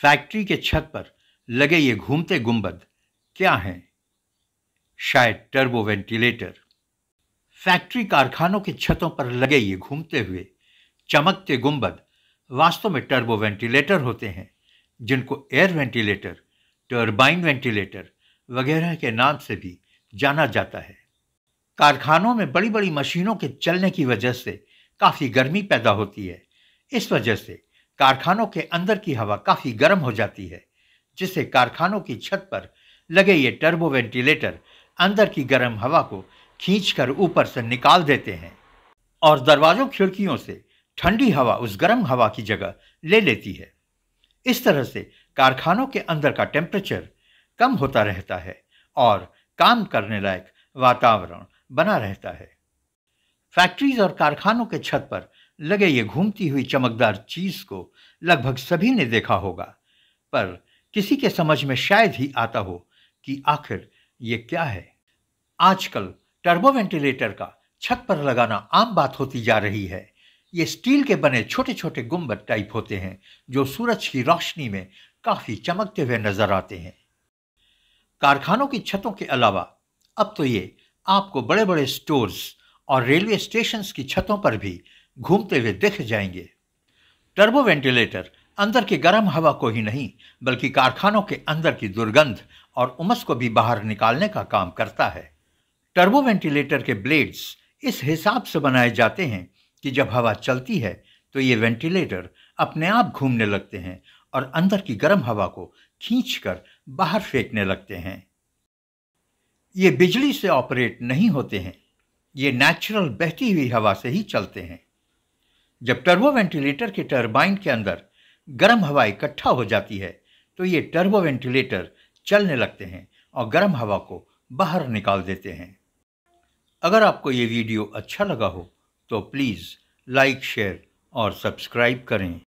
factory के छत पर लगे ये घूमते गुंबद क्या हैं शायद टर्बो वेंटिलेटर फैक्ट्री कारखानों के छतों पर लगे ये घूमते हुए चमकते गुंबद वास्तव में टर्बो वेंटिलेटर होते हैं जिनको एयर वेंटिलेटर टर्बाइन वेंटिलेटर वगैरह के नाम से भी जाना जाता है कारखानों में बड़ी बड़ी मशीनों के चलने की वजह से काफ़ी गर्मी पैदा होती है इस वजह से कारखानों के अंदर की हवा काफ़ी गर्म हो जाती है जिससे कारखानों की छत पर लगे ये टर्बो वेंटिलेटर अंदर की गर्म हवा को खींचकर ऊपर से निकाल देते हैं और दरवाज़ों खिड़कियों से ठंडी हवा उस गर्म हवा की जगह ले लेती है इस तरह से कारखानों के अंदर का टेम्परेचर कम होता रहता है और काम करने लायक वातावरण बना रहता है फैक्ट्रीज और कारखानों के छत पर लगे ये घूमती हुई चमकदार चीज़ को लगभग सभी ने देखा होगा पर किसी के समझ में शायद ही आता हो कि आखिर ये क्या है आजकल टर्बो वेंटिलेटर का छत पर लगाना आम बात होती जा रही है ये स्टील के बने छोटे छोटे गुम्बद टाइप होते हैं जो सूरज की रोशनी में काफ़ी चमकते हुए नज़र आते हैं कारखानों की छतों के अलावा अब तो ये आपको बड़े बड़े स्टोर्स और रेलवे स्टेशन की छतों पर भी घूमते हुए दिख जाएंगे टर्बो वेंटिलेटर अंदर की गर्म हवा को ही नहीं बल्कि कारखानों के अंदर की दुर्गंध और उमस को भी बाहर निकालने का काम करता है टर्बो वेंटिलेटर के ब्लेड्स इस हिसाब से बनाए जाते हैं कि जब हवा चलती है तो ये वेंटिलेटर अपने आप घूमने लगते हैं और अंदर की गर्म हवा को खींचकर बाहर फेंकने लगते हैं ये बिजली से ऑपरेट नहीं होते हैं ये नेचुरल बहती हुई हवा से ही चलते हैं जब टर्बोवेंटिलेटर के टर्बाइन के अंदर गर्म हवा इकट्ठा हो जाती है तो ये टर्बोवेंटिलेटर चलने लगते हैं और गर्म हवा को बाहर निकाल देते हैं अगर आपको ये वीडियो अच्छा लगा हो तो प्लीज़ लाइक शेयर और सब्सक्राइब करें